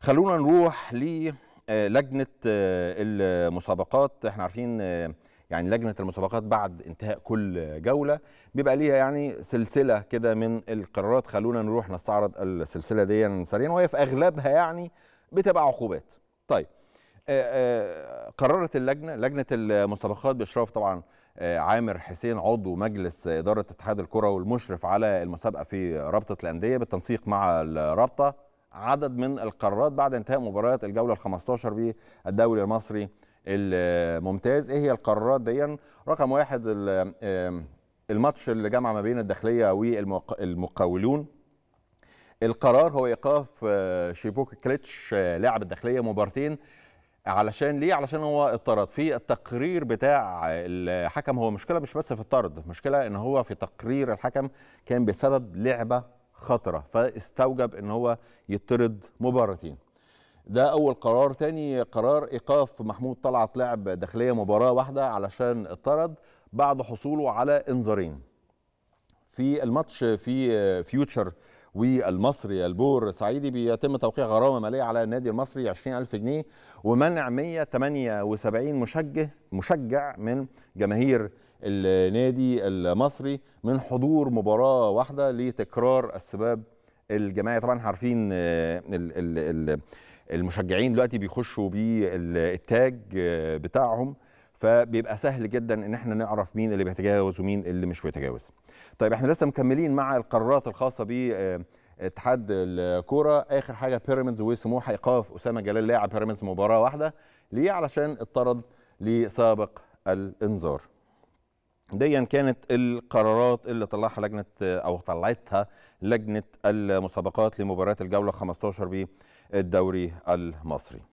خلونا نروح للجنه آه، آه، المسابقات احنا عارفين آه، يعني لجنه المسابقات بعد انتهاء كل جوله بيبقى ليها يعني سلسله كده من القرارات خلونا نروح نستعرض السلسله دي سريعا وهي في اغلبها يعني بتبقى عقوبات طيب قررت اللجنه لجنه المسابقات باشراف طبعا عامر حسين عضو مجلس اداره اتحاد الكره والمشرف على المسابقه في رابطه الانديه بالتنسيق مع الرابطه عدد من القرارات بعد انتهاء مباريات الجوله ال 15 بالدوري المصري الممتاز ايه هي القرارات دي رقم واحد الماتش اللي جمع ما بين الداخليه والمقاولون القرار هو ايقاف آه، شيبوك كليتش آه، لاعب الداخليه مباراتين علشان ليه علشان هو اطرد في التقرير بتاع الحكم هو مشكله مش بس في الطرد مشكله ان هو في تقرير الحكم كان بسبب لعبه خطره فاستوجب ان هو يطرد مباراتين ده اول قرار تاني قرار ايقاف محمود طلعت لعب داخليه مباراه واحده علشان اطرد بعد حصوله على انذارين في الماتش في فيوتشر آه، والمصري البور سعيدي بيتم توقيع غرامه ماليه على النادي المصري 20000 جنيه ومنع 178 مشجع مشجع من جماهير النادي المصري من حضور مباراه واحده لتكرار السباب الجماعي طبعا عارفين آه، المشجعين دلوقتي بيخشوا بالتاج آه، بتاعهم فبيبقى سهل جدا ان احنا نعرف مين اللي بيتجاوز ومين اللي مش بيتجاوز. طيب احنا لسه مكملين مع القرارات الخاصه ب آه، اتحاد الكوره اخر حاجه بيراميدز وسموحه ايقاف اسامه جلال لاعب بيراميدز مباراه واحده ليه علشان اطرد لسابق الانذار. ديا كانت القرارات اللي طلعها لجنه او طلعتها لجنه المسابقات لمباريات الجوله 15 بالدوري المصري.